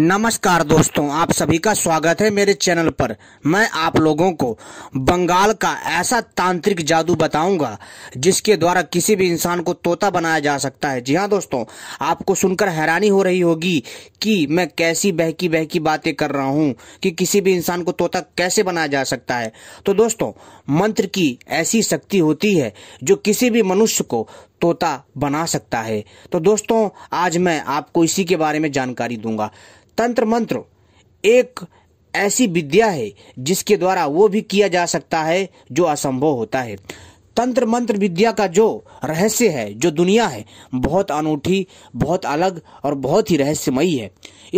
नमस्कार दोस्तों आप सभी का स्वागत है मेरे चैनल पर मैं आप लोगों को बंगाल का ऐसा तांत्रिक जादू बताऊंगा जिसके द्वारा किसी भी इंसान को तोता बनाया जा सकता है जी हाँ दोस्तों आपको सुनकर हैरानी हो रही होगी कि मैं कैसी बहकी बहकी बातें कर रहा हूँ कि किसी भी इंसान को तोता कैसे बनाया जा सकता है तो दोस्तों मंत्र की ऐसी शक्ति होती है जो किसी भी मनुष्य को तोता बना सकता है तो दोस्तों आज मैं आपको इसी के बारे में जानकारी दूंगा तंत्र मंत्र एक ऐसी विद्या है जिसके द्वारा वो भी किया जा सकता है जो असंभव होता है तंत्र मंत्र विद्या का जो रहस्य है जो दुनिया है बहुत अनूठी बहुत अलग और बहुत ही रहस्यमयी है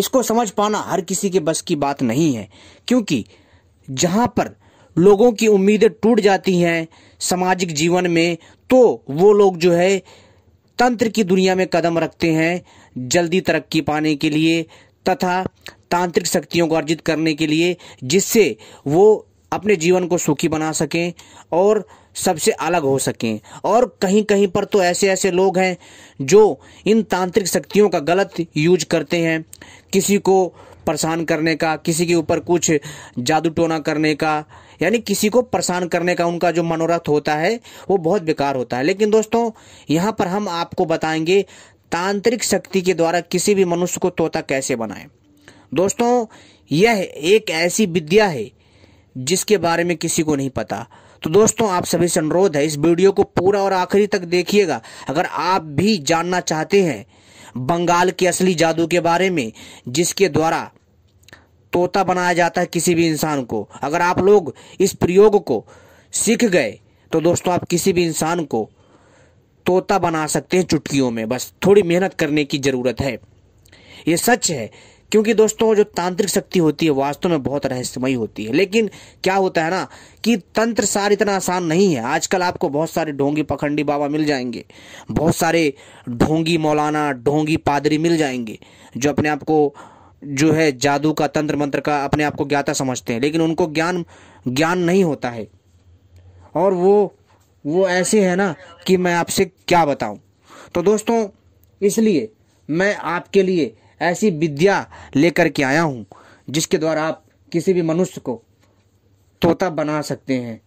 इसको समझ पाना हर किसी के बस की बात नहीं है क्योंकि जहाँ पर लोगों की उम्मीदें टूट जाती हैं सामाजिक जीवन में तो वो लोग जो है तंत्र की दुनिया में कदम रखते हैं जल्दी तरक्की पाने के लिए तथा तांत्रिक शक्तियों को अर्जित करने के लिए जिससे वो अपने जीवन को सुखी बना सकें और सबसे अलग हो सकें और कहीं कहीं पर तो ऐसे ऐसे लोग हैं जो इन तांत्रिक शक्तियों का गलत यूज करते हैं किसी को परेशान करने का किसी के ऊपर कुछ जादू टोना करने का यानी किसी को परेशान करने का उनका जो मनोरथ होता है वो बहुत बेकार होता है लेकिन दोस्तों यहाँ पर हम आपको बताएंगे तांत्रिक शक्ति के द्वारा किसी भी मनुष्य को तोता कैसे बनाए दोस्तों यह एक ऐसी विद्या है जिसके बारे में किसी को नहीं पता तो दोस्तों आप सभी से अनुरोध है इस वीडियो को पूरा और आखिरी तक देखिएगा अगर आप भी जानना चाहते हैं बंगाल के असली जादू के बारे में जिसके द्वारा तोता बनाया जाता है किसी भी इंसान को अगर आप लोग इस प्रयोग को सीख गए तो दोस्तों आप किसी भी इंसान को तोता बना सकते हैं चुटकियों में बस थोड़ी मेहनत करने की ज़रूरत है ये सच है क्योंकि दोस्तों जो तांत्रिक शक्ति होती है वास्तव में बहुत रहस्यमयी होती है लेकिन क्या होता है ना कि तंत्र सार इतना आसान नहीं है आजकल आपको बहुत सारे ढोंगी पखंडी बाबा मिल जाएंगे बहुत सारे ढोंगी मौलाना ढोंगी पादरी मिल जाएंगे जो अपने आप को जो है जादू का तंत्र मंत्र का अपने आप को ज्ञाता समझते हैं लेकिन उनको ज्ञान ज्ञान नहीं होता है और वो वो ऐसे है ना कि मैं आपसे क्या बताऊं तो दोस्तों इसलिए मैं आपके लिए ऐसी विद्या लेकर के आया हूँ जिसके द्वारा आप किसी भी मनुष्य को तोता बना सकते हैं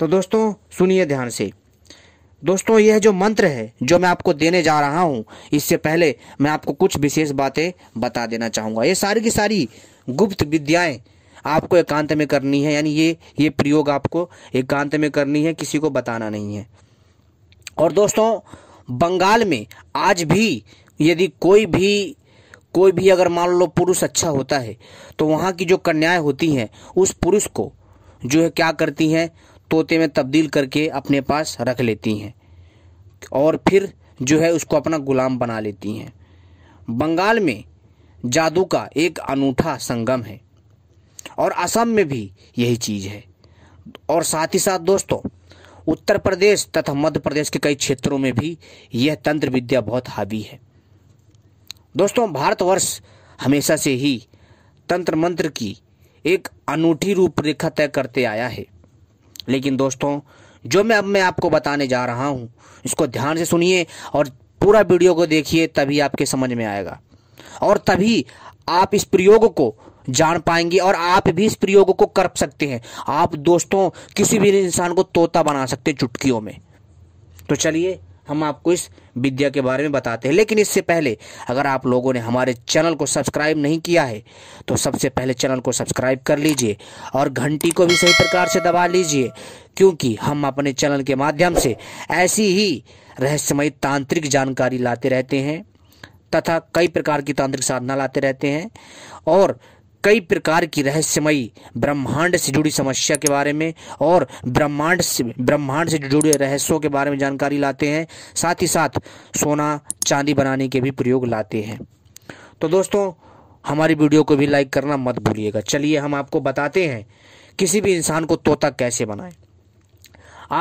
तो दोस्तों सुनिए ध्यान से दोस्तों यह जो मंत्र है जो मैं आपको देने जा रहा हूँ इससे पहले मैं आपको कुछ विशेष बातें बता देना चाहूँगा ये सारी की सारी गुप्त विद्याएं आपको एकांत में करनी है यानी ये ये प्रयोग आपको एकांत में करनी है किसी को बताना नहीं है और दोस्तों बंगाल में आज भी यदि कोई भी कोई भी अगर मान लो पुरुष अच्छा होता है तो वहाँ की जो कन्याएं होती हैं उस पुरुष को जो है क्या करती हैं तोते में तब्दील करके अपने पास रख लेती हैं और फिर जो है उसको अपना गुलाम बना लेती हैं बंगाल में जादू का एक अनूठा संगम है और असम में भी यही चीज़ है और साथ ही साथ दोस्तों उत्तर प्रदेश तथा मध्य प्रदेश के कई क्षेत्रों में भी यह तंत्र विद्या बहुत हावी है दोस्तों भारतवर्ष हमेशा से ही तंत्र मंत्र की एक अनूठी रूपरेखा तय करते आया है लेकिन दोस्तों जो मैं अब मैं आपको बताने जा रहा हूं इसको ध्यान से सुनिए और पूरा वीडियो को देखिए तभी आपके समझ में आएगा और तभी आप इस प्रयोग को जान पाएंगे और आप भी इस प्रयोग को कर सकते हैं आप दोस्तों किसी भी इंसान को तोता बना सकते चुटकियों में तो चलिए हम आपको इस विद्या के बारे में बताते हैं लेकिन इससे पहले अगर आप लोगों ने हमारे चैनल को सब्सक्राइब नहीं किया है तो सबसे पहले चैनल को सब्सक्राइब कर लीजिए और घंटी को भी सही प्रकार से दबा लीजिए क्योंकि हम अपने चैनल के माध्यम से ऐसी ही रहस्यमय तांत्रिक जानकारी लाते रहते हैं तथा कई प्रकार की तांत्रिक साधना लाते रहते हैं और कई प्रकार की रहस्यमयी ब्रह्मांड से जुड़ी समस्या के बारे में और ब्रह्मांड से ब्रह्मांड से जुड़े रहस्यों के बारे में जानकारी लाते हैं साथ ही साथ सोना चांदी बनाने के भी प्रयोग लाते हैं तो दोस्तों हमारी वीडियो को भी लाइक करना मत भूलिएगा चलिए हम आपको बताते हैं किसी भी इंसान को तोता कैसे बनाए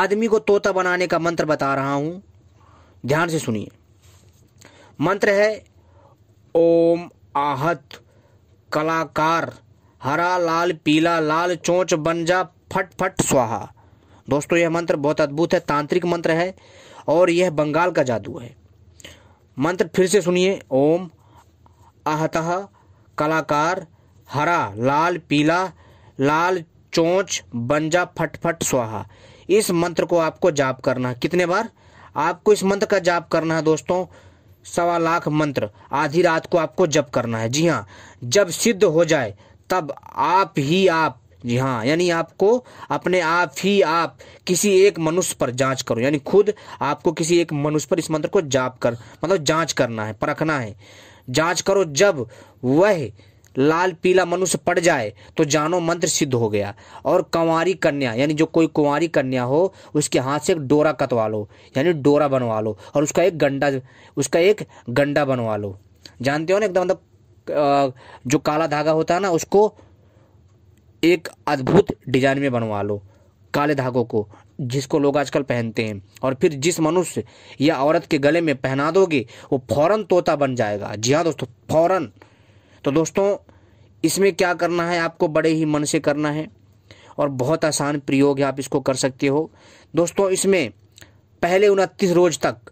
आदमी को तोता बनाने का मंत्र बता रहा हूँ ध्यान से सुनिए मंत्र है ओम आहत कलाकार हरा लाल पीला लाल चोंच बन जा फट फट स्वाहा दोस्तों यह मंत्र बहुत अद्भुत है तांत्रिक मंत्र है और यह बंगाल का जादू है मंत्र फिर से सुनिए ओम आहतः कलाकार हरा लाल पीला लाल चोंच बंजा फट फट स्वाहा इस मंत्र को आपको जाप करना है कितने बार आपको इस मंत्र का जाप करना है दोस्तों सवा लाख मंत्र आधी रात को आपको जप करना है जी हाँ जब सिद्ध हो जाए तब आप ही आप जी हाँ यानी आपको अपने आप ही आप किसी एक मनुष्य पर जांच करो यानी खुद आपको किसी एक मनुष्य पर इस मंत्र को जाप कर मतलब जांच करना है परखना है जांच करो जब वह लाल पीला मनुष्य पड़ जाए तो जानो मंत्र सिद्ध हो गया और कंवारी कन्या यानी जो कोई कुंवारी कन्या हो उसके हाथ से एक डोरा कतवा लो यानी डोरा बनवा लो और उसका एक गंडा उसका एक गंडा बनवा लो जानते हो ना एकदम मतलब जो काला धागा होता है ना उसको एक अद्भुत डिजाइन में बनवा लो काले धागों को जिसको लोग आजकल पहनते हैं और फिर जिस मनुष्य या औरत के गले में पहना दोगे वो फौरन तोता बन जाएगा जी हाँ दोस्तों फौरन तो दोस्तों इसमें क्या करना है आपको बड़े ही मन से करना है और बहुत आसान प्रयोग है आप इसको कर सकते हो दोस्तों इसमें पहले उनतीस रोज तक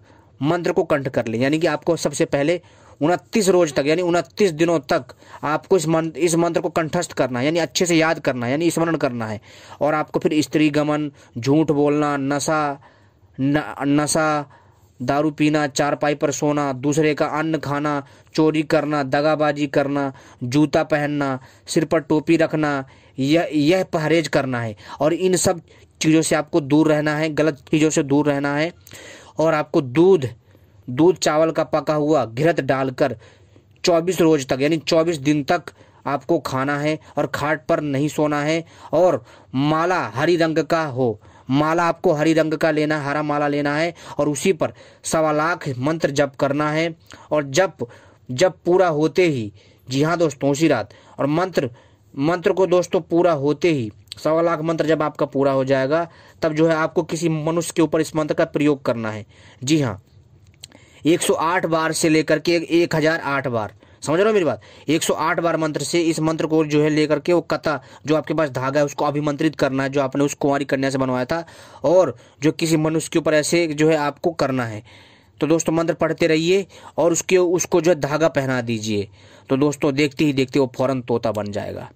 मंत्र को कंठ कर लें यानी कि आपको सबसे पहले उनतीस रोज तक यानी उनतीस दिनों तक आपको इस मंत्र इस मंत्र को कंठस्थ करना है यानी अच्छे से याद करना है यानी स्मरण करना है और आपको फिर स्त्री गमन झूठ बोलना नशा न, नशा दारू पीना चारपाई पर सोना दूसरे का अन्न खाना चोरी करना दगाबाजी करना जूता पहनना सिर पर टोपी रखना यह यह परहेज करना है और इन सब चीज़ों से आपको दूर रहना है गलत चीज़ों से दूर रहना है और आपको दूध दूध चावल का पका हुआ घृत डालकर 24 रोज तक यानी 24 दिन तक आपको खाना है और खाट पर नहीं सोना है और माला हरी रंग का हो माला आपको हरी रंग का लेना हरा माला लेना है और उसी पर सवा लाख मंत्र जप करना है और जप जब पूरा होते ही जी हाँ दोस्तों उसी रात और मंत्र मंत्र को दोस्तों पूरा होते ही सवा लाख मंत्र जब आपका पूरा हो जाएगा तब जो है आपको किसी मनुष्य के ऊपर इस मंत्र का प्रयोग करना है जी हाँ 108 बार से लेकर के 1008 बार समझ रहे हो मेरी बात 108 बार मंत्र से इस मंत्र को जो है लेकर के वो कथा जो आपके पास धागा है उसको अभिमंत्रित करना है जो आपने उस कुंवारी कन्या से बनवाया था और जो किसी मनुष्य के ऊपर ऐसे जो है आपको करना है तो दोस्तों मंत्र पढ़ते रहिए और उसके उसको जो है धागा पहना दीजिए तो दोस्तों देखते ही देखते वो फौरन तोता बन जाएगा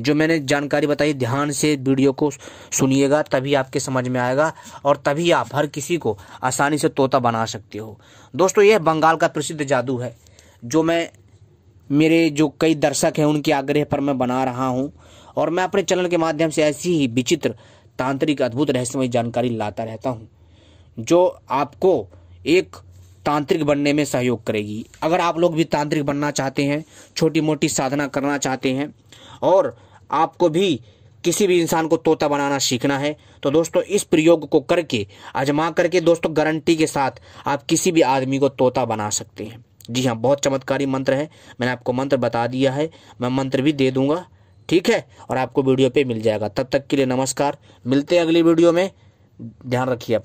जो मैंने जानकारी बताई ध्यान से वीडियो को सुनिएगा तभी आपके समझ में आएगा और तभी आप हर किसी को आसानी से तोता बना सकते हो दोस्तों यह बंगाल का प्रसिद्ध जादू है जो मैं मेरे जो कई दर्शक हैं उनके आग्रह पर मैं बना रहा हूं और मैं अपने चैनल के माध्यम से ऐसी ही विचित्र तांत्रिक अद्भुत रहस्यमय जानकारी लाता रहता हूं जो आपको एक तांत्रिक बनने में सहयोग करेगी अगर आप लोग भी तांत्रिक बनना चाहते हैं छोटी मोटी साधना करना चाहते हैं और आपको भी किसी भी इंसान को तोता बनाना सीखना है तो दोस्तों इस प्रयोग को करके आजमा करके दोस्तों गारंटी के साथ आप किसी भी आदमी को तोता बना सकते हैं जी हाँ बहुत चमत्कारी मंत्र है मैंने आपको मंत्र बता दिया है मैं मंत्र भी दे दूंगा ठीक है और आपको वीडियो पे मिल जाएगा तब तक के लिए नमस्कार मिलते हैं अगली वीडियो में ध्यान रखिए